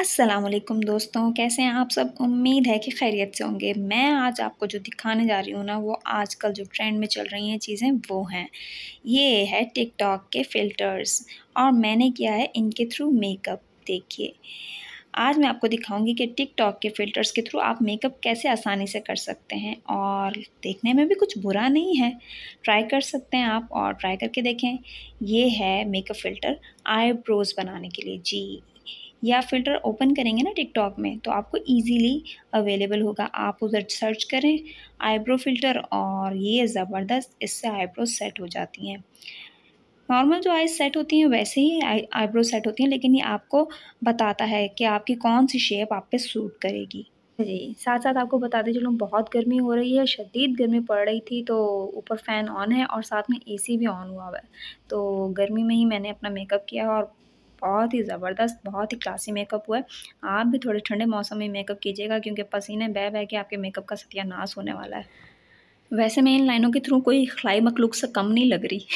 असलकुम दोस्तों कैसे हैं आप सब उम्मीद है कि खैरियत से होंगे मैं आज आपको जो दिखाने जा रही हूँ ना वो आजकल जो ट्रेंड में चल रही हैं चीज़ें वो हैं ये है टिकटॉक के फ़िल्टर्स और मैंने किया है इनके थ्रू मेकअप देखिए आज मैं आपको दिखाऊंगी कि टिकटॉक के फ़िल्टर्स के थ्रू आप मेकअप कैसे आसानी से कर सकते हैं और देखने में भी कुछ बुरा नहीं है ट्राई कर सकते हैं आप और ट्राई करके देखें ये है मेकअप फ़िल्टर आईब्रोज़ बनाने के लिए जी या फ़िल्टर ओपन करेंगे ना टिकटॉक में तो आपको ईजीली अवेलेबल होगा आप उधर सर्च करें आईब्रो फिल्टर और ये ज़बरदस्त इससे आईब्रो सेट हो जाती हैं नॉर्मल जो आईज सेट होती हैं वैसे ही आईब्रो सेट होती हैं लेकिन ये आपको बताता है कि आपकी कौन सी शेप आप पे सूट करेगी जी साथ साथ आपको बताते चलूँ बहुत गर्मी हो रही है शदीद गर्मी पड़ रही थी तो ऊपर फ़ैन ऑन है और साथ में एसी भी ऑन हुआ हुआ है तो गर्मी में ही मैंने अपना मेकअप किया और बहुत ही ज़बरदस्त बहुत ही क्लासी मेकअप हुआ है आप भी थोड़े ठंडे मौसम में मेकअप कीजिएगा क्योंकि पसीने बह बह के आपके मेकअप का सत्यानाश होने वाला है वैसे मैं इन लाइनों के थ्रू कोई खलाई मखलूक से कम नहीं लग रही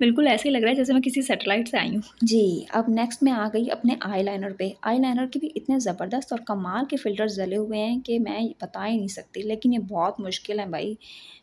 बिल्कुल ऐसे ही लग रहा है जैसे मैं किसी सेटेलाइट से आई हूँ जी अब नेक्स्ट मैं आ गई अपने आई लाइनर पर आई लाइनर के भी इतने ज़बरदस्त और कमाल के फ़िल्टर जले हुए हैं कि मैं बता ही नहीं सकती लेकिन ये बहुत मुश्किल है भाई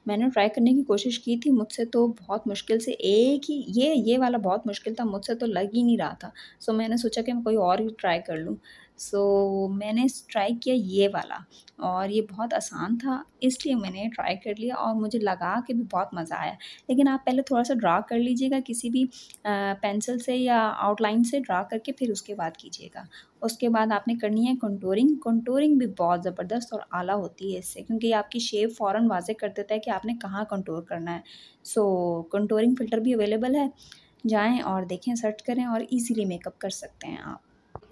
मैंने ट्राई करने की कोशिश की थी मुझसे तो बहुत मुश्किल से एक ही ये ये वाला बहुत मुश्किल था मुझसे तो लग ही नहीं रहा था सो मैंने सोचा कि मैं कोई और ही ट्राई कर लूँ सो मैंने ट्राई किया ये वाला और ये बहुत आसान था इसलिए मैंने ट्राई कर लिया और मुझे लगा कि भी बहुत मज़ा आया लेकिन आप पहले थोड़ा सा ड्रा कर लीजिएगा किसी भी पेंसिल से या आउटलाइन से ड्रा करके फिर उसके बाद कीजिएगा उसके बाद आपने करनी है कंटोरिंग कंटोरिंग भी बहुत ज़बरदस्त और आला होती है इससे क्योंकि ये आपकी शेप फ़ौर वाजे कर देता है कि आपने कहाँ कंटोर करना है सो कंटोरिंग फ़िल्टर भी अवेलेबल है जाएँ और देखें सर्च करें और ईज़िली मेकअप कर सकते हैं आप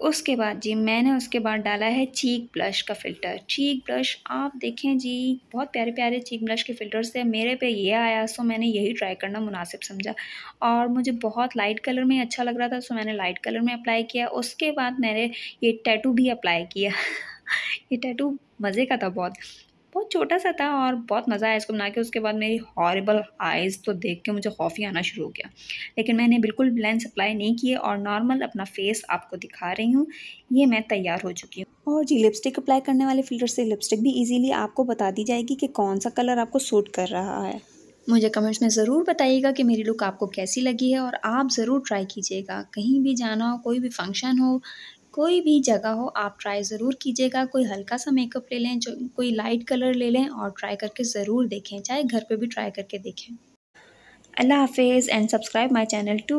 उसके बाद जी मैंने उसके बाद डाला है चीक ब्लश का फ़िल्टर चीक ब्लश आप देखें जी बहुत प्यारे प्यारे चीक ब्लश के फ़िल्टर्स थे मेरे पे ये आया सो मैंने यही ट्राई करना मुनासिब समझा और मुझे बहुत लाइट कलर में अच्छा लग रहा था सो मैंने लाइट कलर में अप्लाई किया उसके बाद मैंने ये टैटू भी अप्लाई किया ये टैटू मज़े का था बहुत बहुत छोटा सा था और बहुत मज़ा आया इसको बना के उसके बाद मेरी हॉरेबल आइज़ तो देख के मुझे खौफ ही आना शुरू हो गया लेकिन मैंने बिल्कुल लेंस अप्लाई नहीं किए और नॉर्मल अपना फेस आपको दिखा रही हूँ ये मैं तैयार हो चुकी हूँ और जी लिपस्टिक अप्लाई करने वाले फिल्टर से लिपस्टिक भी ईजिली आपको बता दी जाएगी कि कौन सा कलर आपको सूट कर रहा है मुझे कमेंट्स में ज़रूर बताइएगा कि मेरी लुक आपको कैसी लगी है और आप ज़रूर ट्राई कीजिएगा कहीं भी जाना हो कोई भी फंक्शन हो कोई भी जगह हो आप ट्राई ज़रूर कीजिएगा कोई हल्का सा मेकअप ले लें जो कोई लाइट कलर ले लें और ट्राई करके ज़रूर देखें चाहे घर पे भी ट्राई करके देखें अल्लाह हाफिज़ and subscribe my channel to